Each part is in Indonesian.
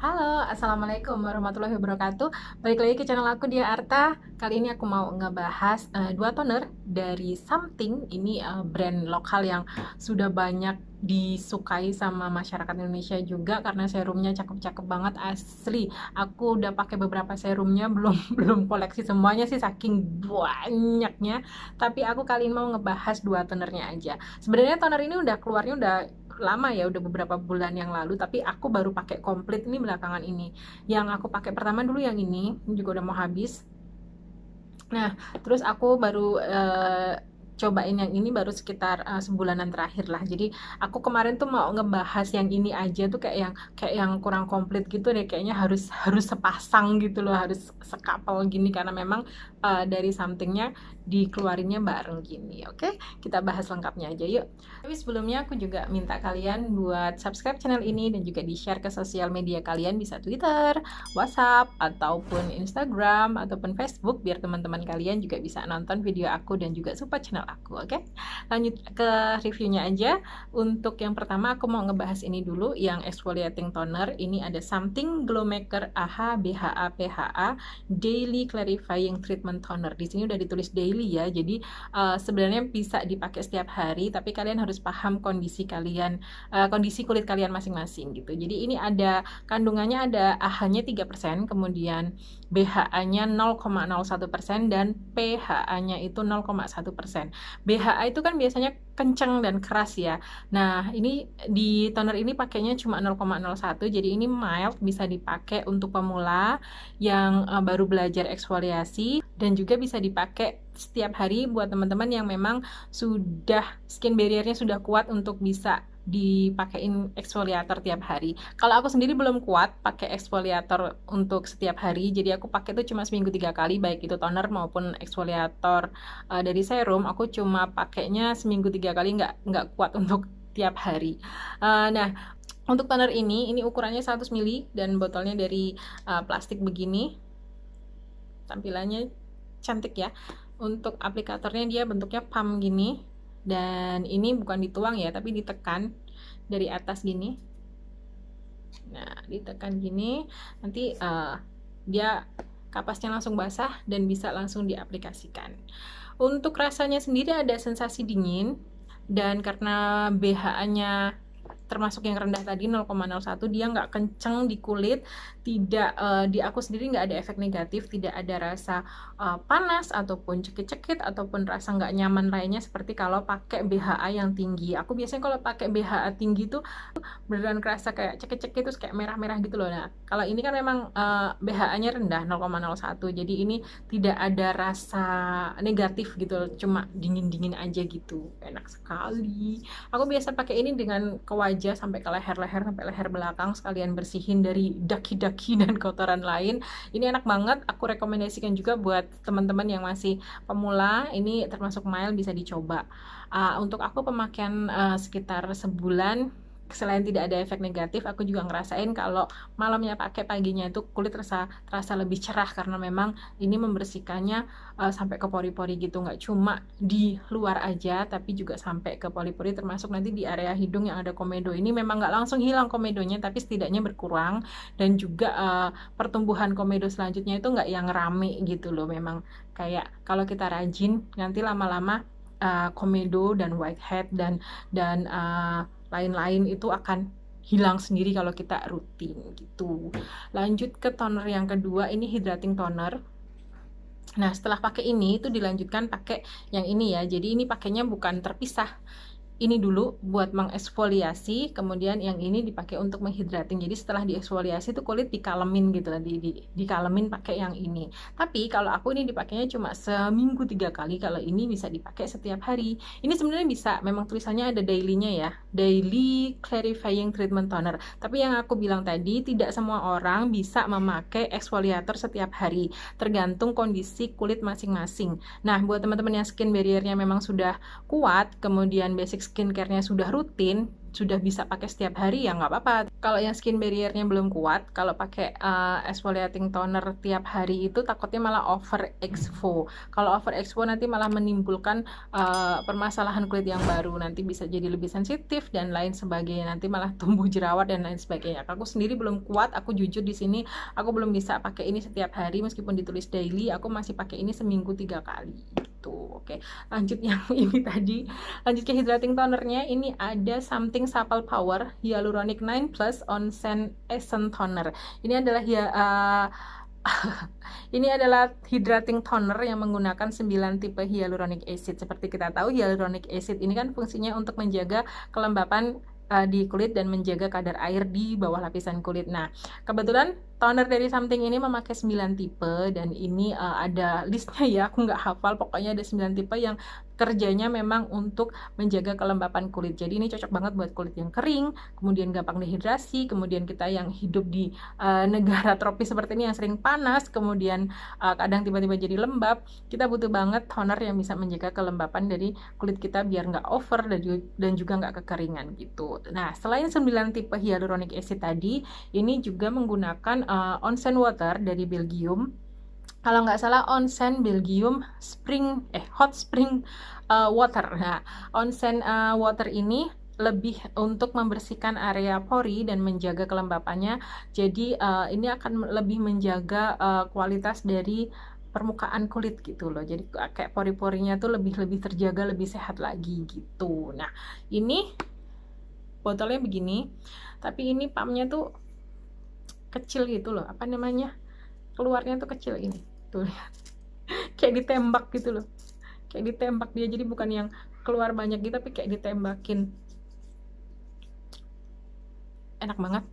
Halo, Assalamualaikum warahmatullahi wabarakatuh Balik lagi ke channel aku Dia Arta Kali ini aku mau ngebahas uh, dua toner dari Something Ini uh, brand lokal yang sudah banyak disukai sama masyarakat Indonesia juga karena serumnya cakep-cakep banget asli. Aku udah pakai beberapa serumnya belum belum koleksi semuanya sih saking banyaknya. Tapi aku kali ini mau ngebahas dua tonernya aja. Sebenarnya toner ini udah keluarnya udah lama ya udah beberapa bulan yang lalu tapi aku baru pakai komplit ini belakangan ini yang aku pakai pertama dulu yang ini ini juga udah mau habis nah terus aku baru uh, cobain yang ini baru sekitar uh, sebulanan terakhir lah jadi aku kemarin tuh mau ngebahas yang ini aja tuh kayak yang kayak yang kurang komplit gitu deh kayaknya harus harus sepasang gitu loh harus sekapal gini karena memang uh, dari somethingnya dikeluarinnya bareng gini oke okay? kita bahas lengkapnya aja yuk tapi sebelumnya aku juga minta kalian buat subscribe channel ini dan juga di share ke sosial media kalian bisa Twitter, WhatsApp ataupun Instagram ataupun Facebook biar teman-teman kalian juga bisa nonton video aku dan juga support channel aku oke okay? lanjut ke reviewnya aja untuk yang pertama aku mau ngebahas ini dulu yang exfoliating toner ini ada something glow maker AHA BHA PHA daily clarifying treatment pigment toner. Di sini udah ditulis daily ya. Jadi uh, sebenarnya bisa dipakai setiap hari, tapi kalian harus paham kondisi kalian, uh, kondisi kulit kalian masing-masing gitu. Jadi ini ada kandungannya ada AH-nya 3%, kemudian BHA-nya 0,01% dan PHA-nya itu 0,1%. BHA itu kan biasanya kenceng dan keras ya. Nah, ini di toner ini pakainya cuma 0,01 jadi ini mild bisa dipakai untuk pemula yang eh, baru belajar eksfoliasi dan juga bisa dipakai setiap hari buat teman-teman yang memang sudah skin barriernya sudah kuat untuk bisa dipakein eksfoliator tiap hari. Kalau aku sendiri belum kuat pakai eksfoliator untuk setiap hari, jadi aku pakai itu cuma seminggu tiga kali, baik itu toner maupun eksfoliator uh, eh, dari serum. Aku cuma pakainya seminggu tiga kali, nggak nggak kuat untuk tiap hari. Uh, nah, untuk toner ini, ini ukurannya 100 ml dan botolnya dari uh, plastik begini. Tampilannya cantik ya. Untuk aplikatornya dia bentuknya pump gini dan ini bukan dituang ya tapi ditekan dari atas gini nah ditekan gini nanti uh, dia kapasnya langsung basah dan bisa langsung diaplikasikan untuk rasanya sendiri ada sensasi dingin dan karena BHA-nya termasuk yang rendah tadi 0,01 dia nggak kenceng di kulit tidak uh, di aku sendiri nggak ada efek negatif tidak ada rasa uh, panas ataupun cekit-cekit ataupun rasa nggak nyaman lainnya seperti kalau pakai BHA yang tinggi aku biasanya kalau pakai BHA tinggi tuh beneran kerasa kayak cekit-cekit terus kayak merah-merah gitu loh nah kalau ini kan memang uh, eh, BHA-nya rendah 0,01 jadi ini tidak ada rasa negatif gitu loh. cuma dingin-dingin aja gitu enak sekali aku biasa pakai ini dengan kewajiban aja sampai ke leher-leher sampai leher belakang sekalian bersihin dari daki-daki dan kotoran lain. Ini enak banget, aku rekomendasikan juga buat teman-teman yang masih pemula, ini termasuk mild bisa dicoba. Uh, untuk aku pemakaian uh, sekitar sebulan selain tidak ada efek negatif aku juga ngerasain kalau malamnya pakai paginya itu kulit terasa terasa lebih cerah karena memang ini membersihkannya uh, sampai ke pori-pori gitu nggak cuma di luar aja tapi juga sampai ke pori-pori termasuk nanti di area hidung yang ada komedo ini memang nggak langsung hilang komedonya tapi setidaknya berkurang dan juga uh, pertumbuhan komedo selanjutnya itu nggak yang rame gitu loh memang kayak kalau kita rajin nanti lama-lama uh, komedo dan whitehead dan dan uh, lain-lain itu akan hilang sendiri kalau kita rutin gitu. Lanjut ke toner yang kedua, ini hydrating toner. Nah, setelah pakai ini itu dilanjutkan pakai yang ini ya. Jadi ini pakainya bukan terpisah ini dulu buat mengeksfoliasi, kemudian yang ini dipakai untuk menghidrating. Jadi setelah dieksfoliasi itu kulit dikalemin gitu lah, di, di, dikalemin pakai yang ini. Tapi kalau aku ini dipakainya cuma seminggu tiga kali, kalau ini bisa dipakai setiap hari. Ini sebenarnya bisa, memang tulisannya ada dailynya ya, daily clarifying treatment toner. Tapi yang aku bilang tadi, tidak semua orang bisa memakai eksfoliator setiap hari, tergantung kondisi kulit masing-masing. Nah, buat teman-teman yang skin barriernya memang sudah kuat, kemudian basic Skincare-nya sudah rutin sudah bisa pakai setiap hari ya nggak apa-apa. Kalau yang skin barriernya belum kuat, kalau pakai uh, exfoliating toner tiap hari itu takutnya malah over exfo. Kalau over exfo nanti malah menimbulkan uh, permasalahan kulit yang baru, nanti bisa jadi lebih sensitif dan lain sebagainya. Nanti malah tumbuh jerawat dan lain sebagainya. Aku sendiri belum kuat, aku jujur di sini aku belum bisa pakai ini setiap hari meskipun ditulis daily, aku masih pakai ini seminggu tiga kali Tuh, gitu. Oke, lanjut yang ini tadi, lanjut ke hydrating tonernya. Ini ada something Pink Sapal Power Hyaluronic 9 Plus Onsen Essence Toner. Ini adalah ya uh, ini adalah hydrating toner yang menggunakan 9 tipe hyaluronic acid. Seperti kita tahu hyaluronic acid ini kan fungsinya untuk menjaga kelembapan eh, di kulit dan menjaga kadar air di bawah lapisan kulit. Nah, kebetulan toner dari something ini memakai 9 tipe dan ini uh, ada listnya ya aku nggak hafal pokoknya ada 9 tipe yang kerjanya memang untuk menjaga kelembapan kulit jadi ini cocok banget buat kulit yang kering kemudian gampang dehidrasi kemudian kita yang hidup di uh, negara tropis seperti ini yang sering panas kemudian uh, kadang tiba-tiba jadi lembab kita butuh banget toner yang bisa menjaga kelembapan dari kulit kita biar nggak over dan juga, nggak kekeringan gitu nah selain 9 tipe hyaluronic acid tadi ini juga menggunakan uh, onsen water dari Belgium kalau nggak salah onsen Belgium spring eh hot spring uh, water nah onsen uh, water ini lebih untuk membersihkan area pori dan menjaga kelembapannya jadi uh, ini akan lebih menjaga uh, kualitas dari permukaan kulit gitu loh jadi kayak pori-porinya tuh lebih lebih terjaga lebih sehat lagi gitu nah ini botolnya begini tapi ini pumpnya tuh kecil gitu loh apa namanya keluarnya tuh kecil ini tuh lihat kayak ditembak gitu loh kayak ditembak dia jadi bukan yang keluar banyak gitu tapi kayak ditembakin enak banget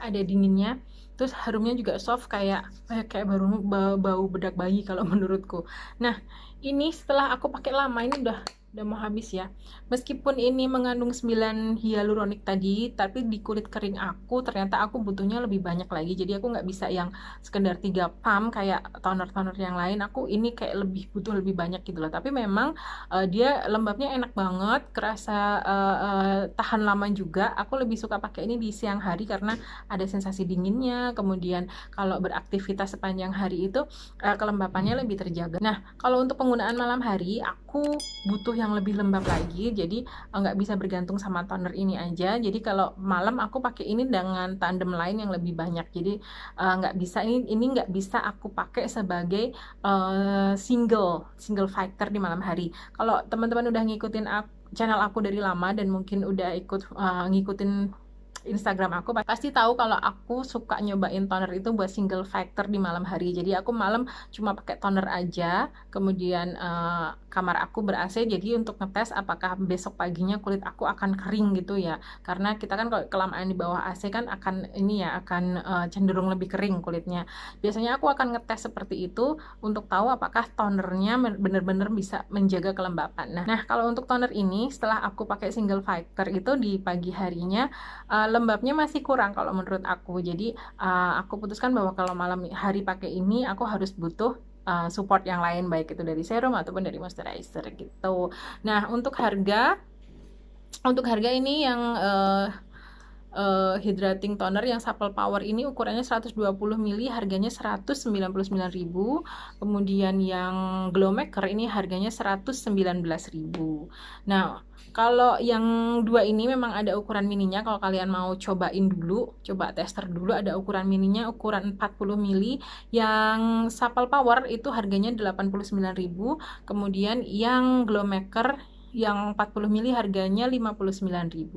ada dinginnya terus harumnya juga soft kayak eh, kayak baru bau, bau bedak bayi kalau menurutku nah ini setelah aku pakai lama ini udah udah mau habis ya. Meskipun ini mengandung 9 hyaluronic tadi, tapi di kulit kering aku ternyata aku butuhnya lebih banyak lagi. Jadi aku nggak bisa yang sekedar 3 pump kayak toner-toner yang lain. Aku ini kayak lebih butuh lebih banyak gitu loh. Tapi memang uh, dia lembabnya enak banget, kerasa uh, uh, tahan lama juga. Aku lebih suka pakai ini di siang hari karena ada sensasi dinginnya. Kemudian kalau beraktivitas sepanjang hari itu uh, kelembapannya lebih terjaga. Nah, kalau untuk penggunaan malam hari, aku butuh yang yang lebih lembab lagi jadi eh, nggak bisa bergantung sama toner ini aja jadi kalau malam aku pakai ini dengan tandem lain yang lebih banyak jadi uh, nggak bisa ini ini nggak bisa aku pakai sebagai uh, single single factor di malam hari kalau teman-teman udah ngikutin aku, channel aku dari lama dan mungkin udah ikut uh, ngikutin Instagram aku pasti tahu kalau aku suka nyobain toner itu buat single factor di malam hari. Jadi aku malam cuma pakai toner aja, kemudian uh, kamar aku ber-AC jadi untuk ngetes apakah besok paginya kulit aku akan kering gitu ya. Karena kita kan kalau kelamaan di bawah AC kan akan ini ya akan uh, cenderung lebih kering kulitnya. Biasanya aku akan ngetes seperti itu untuk tahu apakah tonernya benar-benar bisa menjaga kelembapan. Nah, nah kalau untuk toner ini setelah aku pakai single factor itu di pagi harinya uh, lembabnya masih kurang kalau menurut aku. Jadi uh, aku putuskan bahwa kalau malam hari pakai ini aku harus butuh uh, support yang lain baik itu dari serum ataupun dari moisturizer gitu. Nah, untuk harga untuk harga ini yang uh, uh, hydrating toner yang supple power ini ukurannya 120 ml harganya 199.000 kemudian yang glow maker ini harganya 119.000 nah kalau yang dua ini memang ada ukuran mininya kalau kalian mau cobain dulu coba tester dulu ada ukuran mininya ukuran 40 mili yang supple power itu harganya 89.000 kemudian yang glow maker yang 40 mili harganya 59.000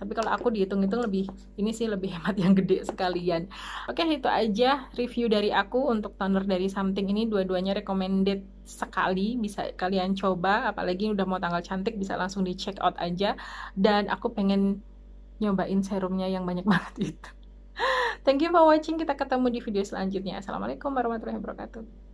tapi kalau aku dihitung-hitung lebih ini sih lebih hemat yang gede sekalian oke itu aja review dari aku untuk toner dari something ini dua-duanya recommended sekali bisa kalian coba apalagi udah mau tanggal cantik bisa langsung di check out aja dan aku pengen nyobain serumnya yang banyak banget itu thank you for watching kita ketemu di video selanjutnya assalamualaikum warahmatullahi wabarakatuh